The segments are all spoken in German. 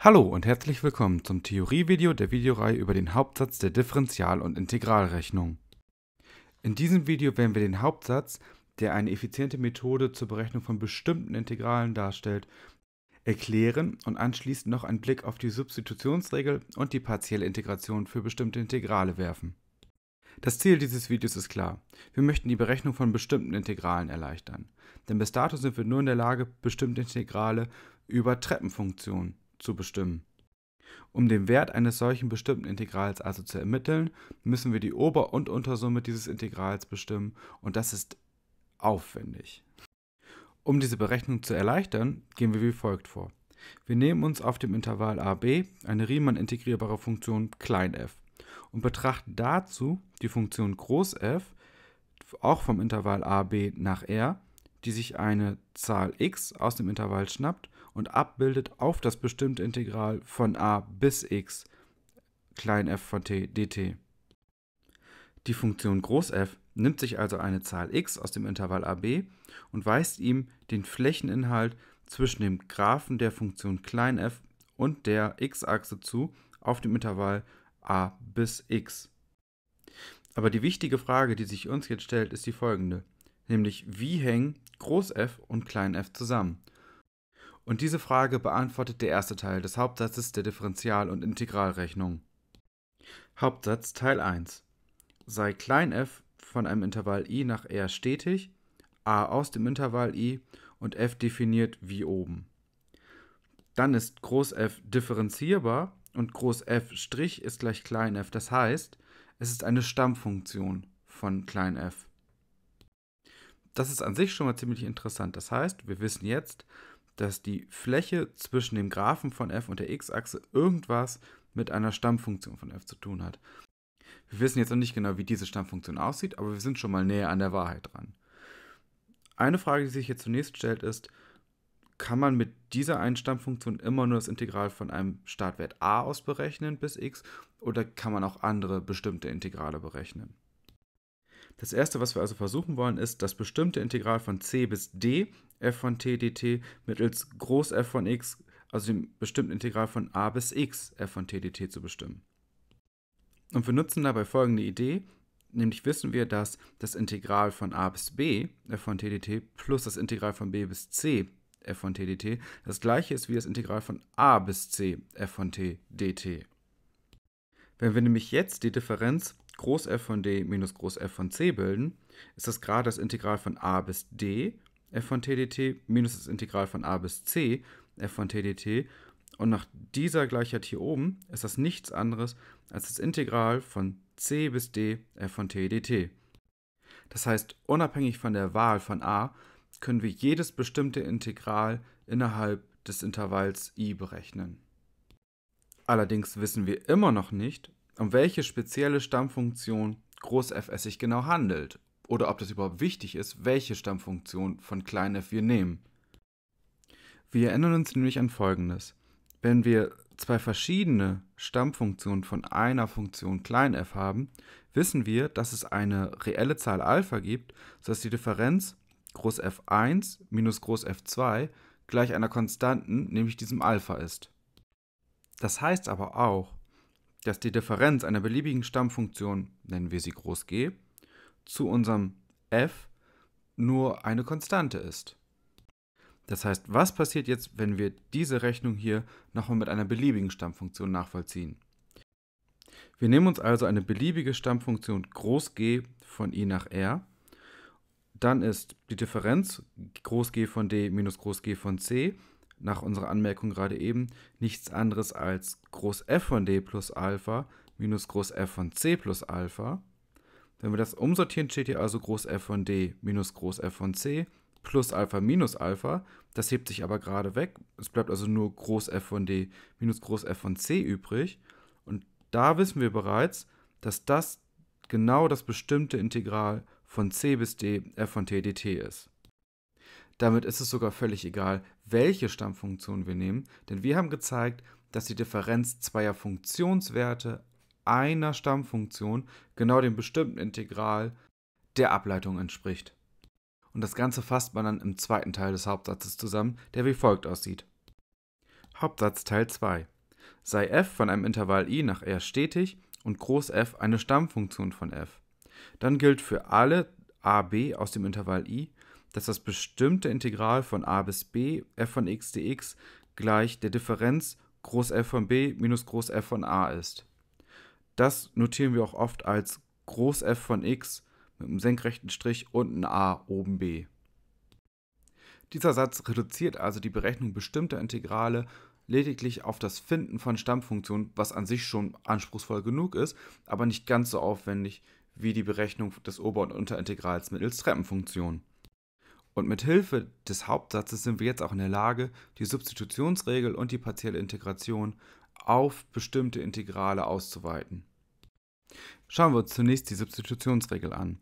Hallo und herzlich willkommen zum Theorievideo der Videoreihe über den Hauptsatz der Differential- und Integralrechnung. In diesem Video werden wir den Hauptsatz, der eine effiziente Methode zur Berechnung von bestimmten Integralen darstellt, erklären und anschließend noch einen Blick auf die Substitutionsregel und die partielle Integration für bestimmte Integrale werfen. Das Ziel dieses Videos ist klar. Wir möchten die Berechnung von bestimmten Integralen erleichtern. Denn bis dato sind wir nur in der Lage, bestimmte Integrale über Treppenfunktionen zu bestimmen. Um den Wert eines solchen bestimmten Integrals also zu ermitteln, müssen wir die Ober- und Untersumme dieses Integrals bestimmen und das ist aufwendig. Um diese Berechnung zu erleichtern, gehen wir wie folgt vor. Wir nehmen uns auf dem Intervall AB eine Riemann integrierbare Funktion f und betrachten dazu die Funktion F, auch vom Intervall AB nach R, die sich eine Zahl x aus dem Intervall schnappt und abbildet auf das bestimmte Integral von a bis x klein f von t dt. Die Funktion Groß-F nimmt sich also eine Zahl x aus dem Intervall AB und weist ihm den Flächeninhalt zwischen dem Graphen der Funktion f und der x-Achse zu auf dem Intervall a bis x. Aber die wichtige Frage, die sich uns jetzt stellt, ist die folgende, nämlich wie hängen Groß-F und Klein-f zusammen? Und diese Frage beantwortet der erste Teil des Hauptsatzes der Differential- und Integralrechnung. Hauptsatz Teil 1. Sei klein f von einem Intervall i nach R stetig, a aus dem Intervall i und f definiert wie oben. Dann ist groß F differenzierbar und groß F' ist gleich klein f. Das heißt, es ist eine Stammfunktion von klein f. Das ist an sich schon mal ziemlich interessant. Das heißt, wir wissen jetzt, dass die Fläche zwischen dem Graphen von f und der x-Achse irgendwas mit einer Stammfunktion von f zu tun hat. Wir wissen jetzt noch nicht genau, wie diese Stammfunktion aussieht, aber wir sind schon mal näher an der Wahrheit dran. Eine Frage, die sich hier zunächst stellt, ist, kann man mit dieser einen Stammfunktion immer nur das Integral von einem Startwert a aus berechnen bis x oder kann man auch andere bestimmte Integrale berechnen? Das erste, was wir also versuchen wollen, ist, das bestimmte Integral von c bis d f von t dt mittels Groß f von x, also dem bestimmten Integral von a bis x f von t dt zu bestimmen. Und wir nutzen dabei folgende Idee, nämlich wissen wir, dass das Integral von a bis b f von t dt plus das Integral von b bis c f von t dt das gleiche ist wie das Integral von a bis c f von t dt. Wenn wir nämlich jetzt die Differenz Groß f von d minus Groß f von c bilden, ist das gerade das Integral von a bis d f von t dt minus das Integral von a bis c f von t dt. Und nach dieser Gleichheit hier oben ist das nichts anderes als das Integral von c bis d f von t dt. Das heißt, unabhängig von der Wahl von a können wir jedes bestimmte Integral innerhalb des Intervalls i berechnen. Allerdings wissen wir immer noch nicht, um welche spezielle Stammfunktion Groß-F es sich genau handelt oder ob das überhaupt wichtig ist, welche Stammfunktion von Klein-f wir nehmen. Wir erinnern uns nämlich an Folgendes. Wenn wir zwei verschiedene Stammfunktionen von einer Funktion Klein-f haben, wissen wir, dass es eine reelle Zahl Alpha gibt, sodass die Differenz Groß-F1 minus Groß-F2 gleich einer Konstanten, nämlich diesem Alpha ist. Das heißt aber auch, dass die Differenz einer beliebigen Stammfunktion, nennen wir sie groß G, zu unserem f nur eine Konstante ist. Das heißt, was passiert jetzt, wenn wir diese Rechnung hier nochmal mit einer beliebigen Stammfunktion nachvollziehen? Wir nehmen uns also eine beliebige Stammfunktion groß G von i nach r. Dann ist die Differenz groß G von d minus groß G von c nach unserer Anmerkung gerade eben nichts anderes als Groß f von d plus Alpha minus Groß f von c plus Alpha. Wenn wir das umsortieren, steht hier also Groß f von d minus Groß f von c plus Alpha minus Alpha. Das hebt sich aber gerade weg. Es bleibt also nur Groß f von d minus Groß f von c übrig. Und da wissen wir bereits, dass das genau das bestimmte Integral von c bis d f von t dt ist. Damit ist es sogar völlig egal, welche Stammfunktion wir nehmen, denn wir haben gezeigt, dass die Differenz zweier Funktionswerte einer Stammfunktion genau dem bestimmten Integral der Ableitung entspricht. Und das Ganze fasst man dann im zweiten Teil des Hauptsatzes zusammen, der wie folgt aussieht. Hauptsatz Teil 2. Sei f von einem Intervall i nach R stetig und groß f eine Stammfunktion von f. Dann gilt für alle a b aus dem Intervall i, dass das bestimmte Integral von a bis b f von x dx gleich der Differenz groß f von b minus groß f von a ist. Das notieren wir auch oft als groß f von x mit einem senkrechten Strich unten a, oben b. Dieser Satz reduziert also die Berechnung bestimmter Integrale lediglich auf das Finden von Stammfunktionen, was an sich schon anspruchsvoll genug ist, aber nicht ganz so aufwendig wie die Berechnung des Ober- und Unterintegrals mittels Treppenfunktionen. Und mit Hilfe des Hauptsatzes sind wir jetzt auch in der Lage, die Substitutionsregel und die partielle Integration auf bestimmte Integrale auszuweiten. Schauen wir uns zunächst die Substitutionsregel an.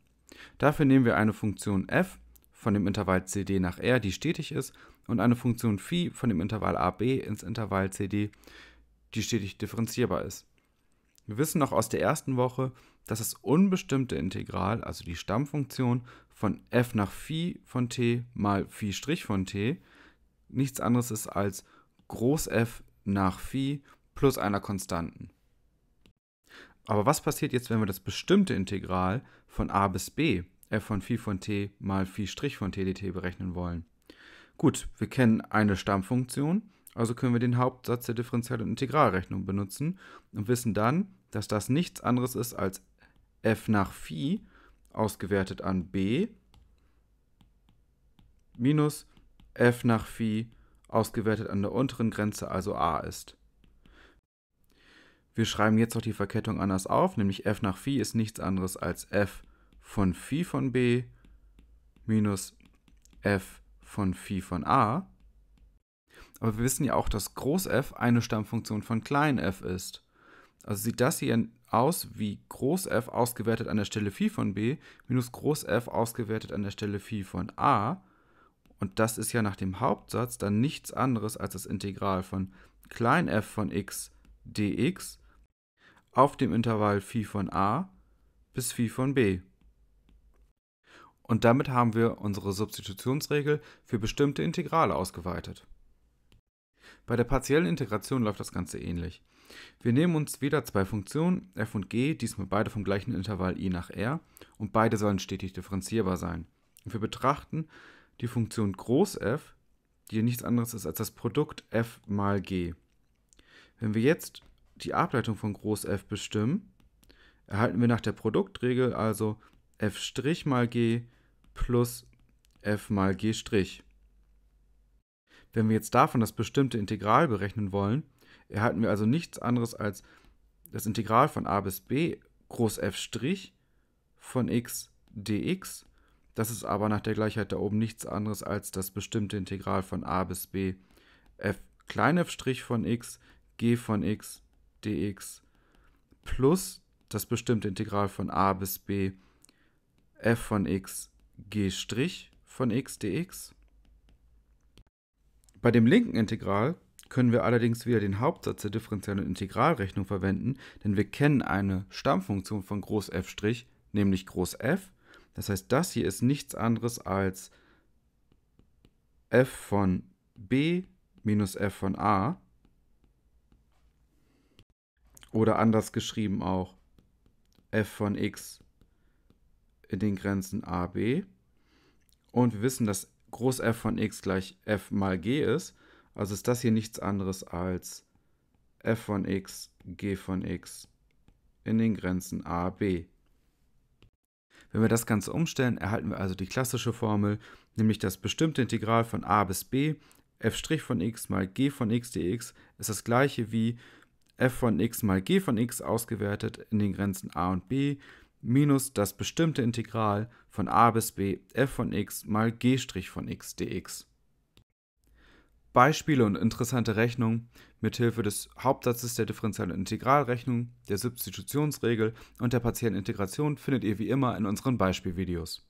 Dafür nehmen wir eine Funktion f von dem Intervall cd nach r, die stetig ist, und eine Funktion phi von dem Intervall ab ins Intervall cd, die stetig differenzierbar ist. Wir wissen noch aus der ersten Woche, dass das unbestimmte Integral, also die Stammfunktion, von f nach phi von t mal phi Strich von t nichts anderes ist als groß f nach phi plus einer Konstanten. Aber was passiert jetzt, wenn wir das bestimmte Integral von a bis b f von phi von t mal phi Strich von t dt berechnen wollen? Gut, wir kennen eine Stammfunktion, also können wir den Hauptsatz der Differential- und Integralrechnung benutzen und wissen dann, dass das nichts anderes ist als f nach phi ausgewertet an b minus f nach phi ausgewertet an der unteren Grenze, also a ist. Wir schreiben jetzt noch die Verkettung anders auf, nämlich f nach phi ist nichts anderes als f von phi von b minus f von phi von a. Aber wir wissen ja auch, dass Groß f eine Stammfunktion von Klein f ist. Also sieht das hier aus wie groß f ausgewertet an der Stelle Phi von b minus groß f ausgewertet an der Stelle Phi von a. Und das ist ja nach dem Hauptsatz dann nichts anderes als das Integral von klein f von x dx auf dem Intervall Phi von a bis Phi von b. Und damit haben wir unsere Substitutionsregel für bestimmte Integrale ausgeweitet. Bei der partiellen Integration läuft das Ganze ähnlich. Wir nehmen uns wieder zwei Funktionen, f und g, diesmal beide vom gleichen Intervall i nach r, und beide sollen stetig differenzierbar sein. Und wir betrachten die Funktion groß f, die nichts anderes ist als das Produkt f mal g. Wenn wir jetzt die Ableitung von groß f bestimmen, erhalten wir nach der Produktregel also f' mal g plus f mal g'. Wenn wir jetzt davon das bestimmte Integral berechnen wollen, erhalten wir also nichts anderes als das Integral von a bis b groß f' von x dx. Das ist aber nach der Gleichheit da oben nichts anderes als das bestimmte Integral von a bis b f klein f' von x g von x dx plus das bestimmte Integral von a bis b f von x g' von x dx bei dem linken Integral können wir allerdings wieder den Hauptsatz der Differential- und Integralrechnung verwenden, denn wir kennen eine Stammfunktion von Groß F', nämlich Groß F. Das heißt, das hier ist nichts anderes als f von b minus f von a oder anders geschrieben auch f von x in den Grenzen a, b. Und wir wissen, dass Groß f von x gleich f mal g ist, also ist das hier nichts anderes als f von x, g von x in den Grenzen a, b. Wenn wir das Ganze umstellen, erhalten wir also die klassische Formel, nämlich das bestimmte Integral von a bis b, f' von x mal g von x dx ist das gleiche wie f von x mal g von x ausgewertet in den Grenzen a und b minus das bestimmte Integral von a bis b f von x mal g' von x dx. Beispiele und interessante Rechnungen mithilfe des Hauptsatzes der Differential- und Integralrechnung, der Substitutionsregel und der partiellen Integration findet ihr wie immer in unseren Beispielvideos.